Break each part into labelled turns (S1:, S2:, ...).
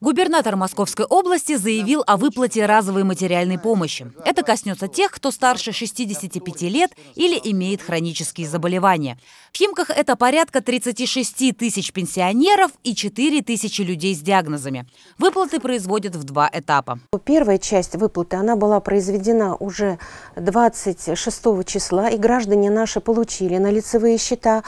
S1: Губернатор Московской области заявил о выплате разовой материальной помощи. Это коснется тех, кто старше 65 лет или имеет хронические заболевания. В Химках это порядка 36 тысяч пенсионеров и 4 тысячи людей с диагнозами. Выплаты производят в два этапа.
S2: Первая часть выплаты она была произведена уже 26 числа, и граждане наши получили на лицевые счета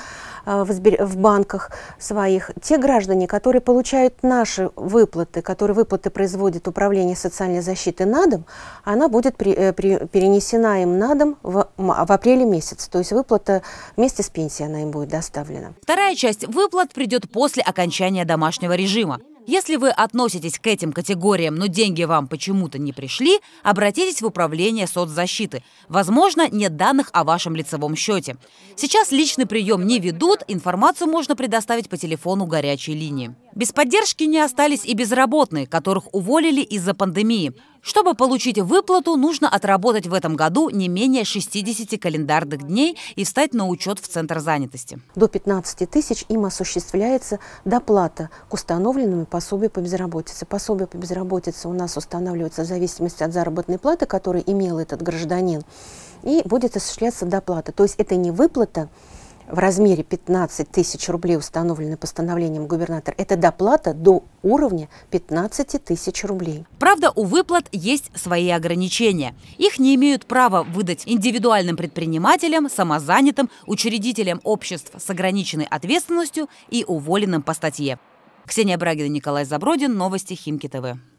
S2: Э, в банках своих, те граждане, которые получают наши выплаты, которые выплаты производит Управление социальной защиты на дом, она будет при, э, при, перенесена им на дом в, в апреле месяц, То есть выплата вместе с пенсией она им будет доставлена.
S1: Вторая часть выплат придет после окончания домашнего режима. Если вы относитесь к этим категориям, но деньги вам почему-то не пришли, обратитесь в управление соцзащиты. Возможно, нет данных о вашем лицевом счете. Сейчас личный прием не ведут, информацию можно предоставить по телефону горячей линии. Без поддержки не остались и безработные, которых уволили из-за пандемии. Чтобы получить выплату, нужно отработать в этом году не менее 60 календарных дней и встать на учет в Центр занятости.
S2: До 15 тысяч им осуществляется доплата к установленному пособию по безработице. Пособие по безработице у нас устанавливается в зависимости от заработной платы, которую имел этот гражданин, и будет осуществляться доплата. То есть это не выплата, в размере 15 тысяч рублей, установленной постановлением губернатора, это доплата до уровня 15 тысяч рублей.
S1: Правда, у выплат есть свои ограничения. Их не имеют права выдать индивидуальным предпринимателям, самозанятым, учредителям обществ с ограниченной ответственностью и уволенным по статье. Ксения Брагина, Николай Забродин, Новости Химки ТВ.